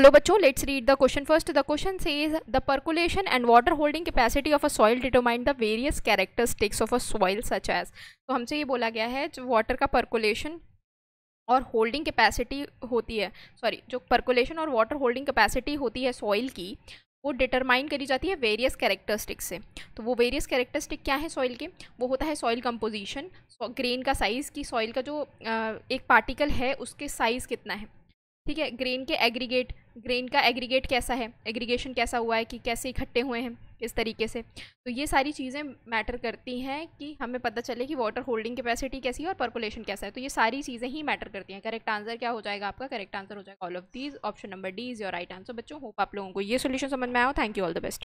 hello बच्चों let's read the question first the question says the percolation and water holding capacity of a soil determine the various characteristics of a soil such as तो हमसे ये बोला गया है जो water का percolation और होल्डिंग कैपेसिटी होती है सॉरी जो परकुलेशन और वाटर होल्डिंग कैपेसिटी होती है सॉइल की वो डिटरमाइन करी जाती है वेरियस कैरेक्टरिस्टिक्स से तो वो वेरियस कैरेक्टरिस्टिक क्या है सॉइल के वो होता है सॉइल कंपोजिशन ग्रेन का साइज़ की सॉइल का जो एक पार्टिकल है उसके साइज़ कितना है ठीक है ग्रेन के एग्रीगेट ग्रेन का एग्रीगेट कैसा है एग्रीगेशन कैसा हुआ है कि कैसे इकट्ठे हुए हैं इस तरीके से तो ये सारी चीज़ें मैटर करती हैं कि हमें पता चले कि वाटर होल्डिंग कैपेसिटी कैसी है और पॉपुलेशन कैसा है तो ये सारी चीज़ें ही मैटर करती हैं करेक्ट आंसर क्या हो जाएगा आपका करेक्ट आंसर हो जाएगा all of these option number D is your right answer बच्चों होप आप लोगों को ये सोल्यूशन समझ में आया thank you all the best